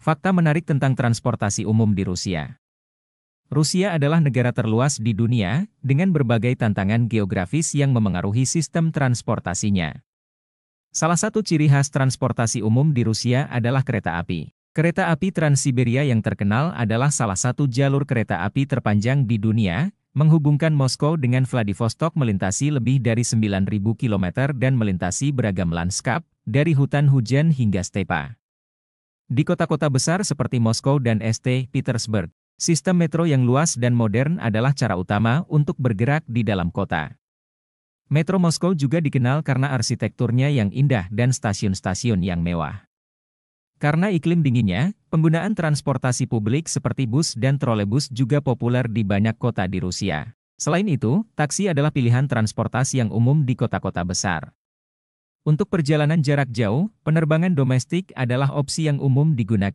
Fakta menarik tentang transportasi umum di Rusia. Rusia adalah negara terluas di dunia, dengan berbagai tantangan geografis yang memengaruhi sistem transportasinya. Salah satu ciri khas transportasi umum di Rusia adalah kereta api. Kereta api trans yang terkenal adalah salah satu jalur kereta api terpanjang di dunia, menghubungkan Moskow dengan Vladivostok melintasi lebih dari 9.000 km dan melintasi beragam lanskap, dari hutan hujan hingga stepa. Di kota-kota besar seperti Moskow dan St. Petersburg, sistem metro yang luas dan modern adalah cara utama untuk bergerak di dalam kota. Metro Moskow juga dikenal karena arsitekturnya yang indah dan stasiun-stasiun yang mewah. Karena iklim dinginnya, penggunaan transportasi publik seperti bus dan trolebus juga populer di banyak kota di Rusia. Selain itu, taksi adalah pilihan transportasi yang umum di kota-kota besar. Untuk perjalanan jarak jauh, penerbangan domestik adalah opsi yang umum digunakan.